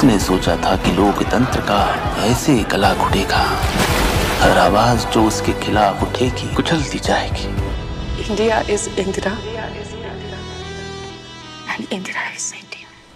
किसने सोचा था कि लोकतंत्र का ऐसे गला घुटेगा हर आवाज जो तो उसके खिलाफ उठेगी कुचलती जाएगी India is Indira and Indira is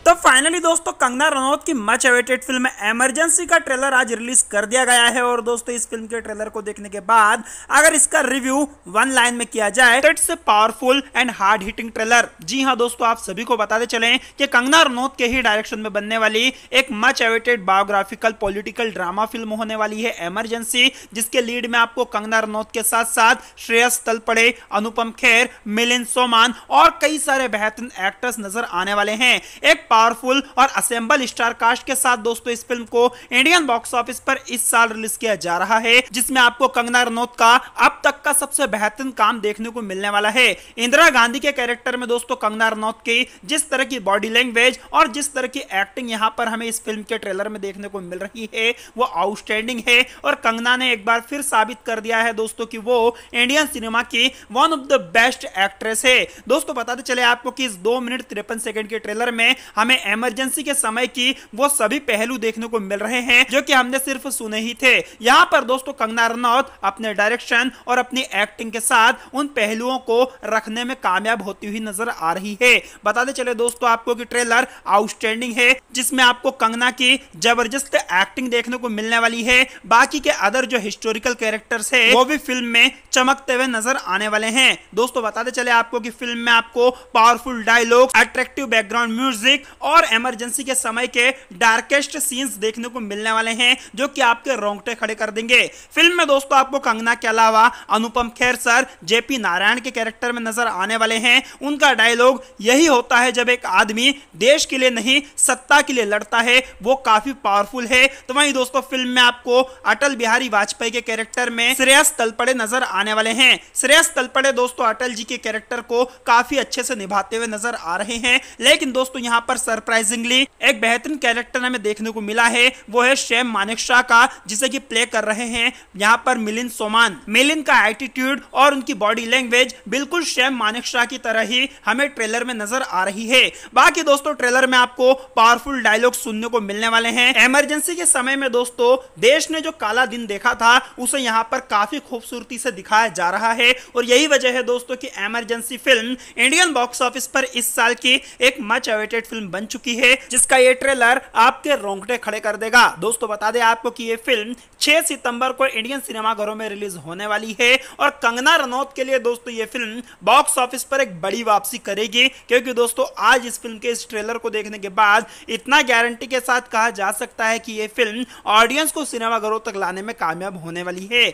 तो फाइनली दोस्तों कंगना रनौत की मच अवेटेड फिल्म एमरजेंसी का ट्रेलर आज रिलीज कर दिया गया है और दोस्तों इस फिल्म के ट्रेलर को देखने के बाद अगर इसका रिव्यू वन लाइन में किया जाए तो it's powerful and hard hitting trailer जी हाँ दोस्तों आप सभी को बताते चले कि कंगना रनौत के ही डायरेक्शन में बनने वाली एक much awaited biographical political drama film होने वाली है एमरजेंसी जिसके लीड में आपको कंगना रनौत के साथ साथ श्रेयस तलपड़े अनुपम खेर मिलिन सोमान और कई सारे बेहतरीन एक्टर्स नजर आने वाले हैं एक पावरफुल और असेंबल स्टार कास्ट के साथ दोस्तों इस फिल्म को इंडियन बॉक्स ऑफिस पर इस साल रिलीज किया जा रहा है जिसमें आपको कंगना रनौत का अब तक का सबसे बेहतरीन काम देखने को मिलने वाला है इंदिरा गांधी के कैरेक्टर में दोस्तों कंगना रनौत की जिस तरह की बॉडी लैंग्वेज और जिस तरह की एक्टिंग यहाँ पर हमें इस फिल्म के ट्रेलर में देखने को मिल रही है वो आउटस्टैंडिंग है और कंगना ने एक बार फिर साबित कर दिया है दोस्तों की वो इंडियन सिनेमा की one of the best actress है दोस्तों बताते चले आपको कि इस दो मिनट तिरपन सेकंड के ट्रेलर में हम हमें इमरजेंसी के समय की वो सभी पहलू देखने को मिल रहे हैं जो कि हमने सिर्फ सुने ही थे यहाँ पर दोस्तों कंगना रनौत अपने डायरेक्शन और अपनी एक्टिंग के साथ उन पहलुओं को रखने में कामयाब होती हुई नजर आ रही है बताते चले दोस्तों आपको कि ट्रेलर आउटस्टैंडिंग है जिसमें आपको कंगना की जबरदस्त एक्टिंग देखने को मिलने वाली है बाकी के अदर जो हिस्टोरिकल कैरेक्टर्स है वो भी फिल्म में चमकते हुए नजर आने वाले हैं दोस्तों बताते चले आपको कि फिल्म में आपको powerful dialogue attractive background music और इमरजेंसी के समय के डार्केस्ट सीन्स देखने को मिलने वाले हैं जो कि आपके रोंगटे खड़े कर देंगे फिल्म में दोस्तों आपको कंगना के अलावा अनुपम खेर सर जेपी नारायण के कैरेक्टर में नजर आने वाले हैं उनका डायलॉग यही होता है जब एक आदमी देश के लिए नहीं सत्ता के लिए लड़ता है वो काफी पावरफुल है तो वही दोस्तों फिल्म में आपको अटल बिहारी वाजपेयी के कैरेक्टर में श्रेयस तलपड़े नजर आने वाले हैं श्रेयस तलपड़े दोस्तों अटल जी के कैरेक्टर को काफी अच्छे से निभाते हुए नजर आ रहे हैं लेकिन दोस्तों यहाँ पर सरप्राइजिंगली एक बेहतरीन कैरेक्टर हमें देखने को मिला है वो है शेम मानेकशाह का जिसे की प्ले कर रहे हैं यहाँ पर मिलिन सोमान मिलिन का एटीट्यूड और उनकी बॉडी लैंग्वेज बिल्कुल शेम मानेकशाह की तरह ही हमें ट्रेलर में नजर आ रही है बाकी दोस्तों ट्रेलर में आपको पावरफुल डायलॉग सुनने को मिलने वाले हैं इमरजेंसी के समय में दोस्तों देश ने जो काला दिन देखा था उसे यहाँ पर काफी खूबसूरती से दिखाया जा रहा है और यही वजह है दोस्तों की Emergency film Indian box office पर इस साल की एक मच अवेटेड फिल्म बन चुकी है जिसका ये ट्रेलर आपके रोंगटे खड़े कर देगा दोस्तों बता दे आपको कि ये फिल्म 6 सितंबर को इंडियन सिनेमाघरों में रिलीज होने वाली है और कंगना रनौत के लिए दोस्तों ये फिल्म बॉक्स ऑफिस पर एक बड़ी वापसी करेगी क्योंकि दोस्तों आज इस फिल्म के इस ट्रेलर को देखने के बाद इतना गारंटी के साथ कहा जा सकता है कि ये फिल्म ऑडियंस को सिनेमाघरों तक लाने में कामयाब होने वाली है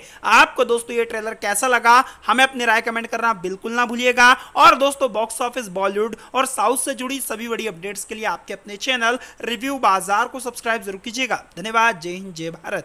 आपको दोस्तों ये ट्रेलर कैसा लगा हमें अपनी राय कमेंट करना बिल्कुल ना भूलिएगा और दोस्तों बॉक्स ऑफिस बॉलीवुड और साउथ से जुड़ी सभी बड़ी अपडेट अपडेट्स के लिए आपके अपने चैनल रिव्यू बाजार को सब्सक्राइब जरूर कीजिएगा धन्यवाद जय हिंद जय भारत